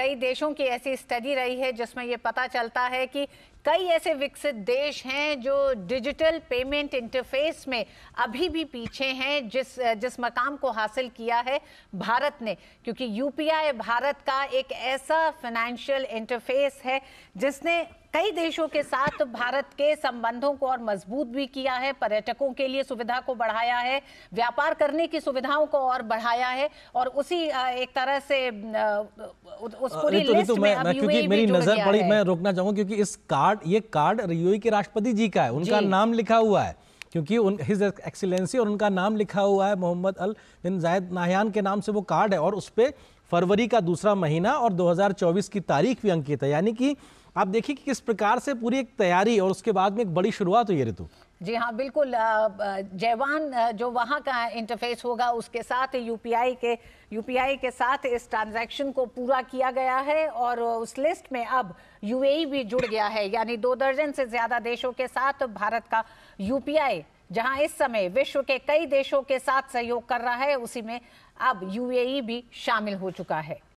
कई देशों की ऐसी स्टडी रही है जिसमें ये पता चलता है कि कई ऐसे विकसित देश हैं जो डिजिटल पेमेंट इंटरफेस में अभी भी पीछे हैं जिस जिस मकाम को हासिल किया है भारत ने क्योंकि यूपीआई भारत का एक ऐसा फाइनेंशियल इंटरफेस है जिसने कई देशों के साथ भारत के संबंधों को और मजबूत भी किया है पर्यटकों के लिए सुविधा को बढ़ाया है व्यापार करने की सुविधाओं को और बढ़ाया है और उसी एक तरह से उस पूरी तो लिस्ट तो में मैं, मैं क्योंकि e मेरी नजर पड़ी मैं रोकना चाहूंगा क्योंकि इस कार्ड कार्ड ये कार्ड रियोई के राष्ट्रपति जी का है उनका नाम लिखा हुआ है क्योंकि उन हिज एक्सीलेंसी और उनका नाम लिखा हुआ है मोहम्मद अल बिन जायद नाहयान के नाम से वो कार्ड है और उस पर फरवरी का दूसरा महीना और 2024 की तारीख भी अंकित है यानी कि आप देखिए कि किस प्रकार से पूरी एक तैयारी और उसके बाद में एक बड़ी शुरुआत हुई ऋतु जी हाँ बिल्कुल जयवान जो वहाँ का इंटरफेस होगा उसके साथ यूपीआई के यूपीआई के साथ इस ट्रांजैक्शन को पूरा किया गया है और उस लिस्ट में अब यूएई e भी जुड़ गया है यानी दो दर्जन से ज़्यादा देशों के साथ भारत का यूपीआई जहां इस समय विश्व के कई देशों के साथ सहयोग कर रहा है उसी में अब यूएई भी शामिल हो चुका है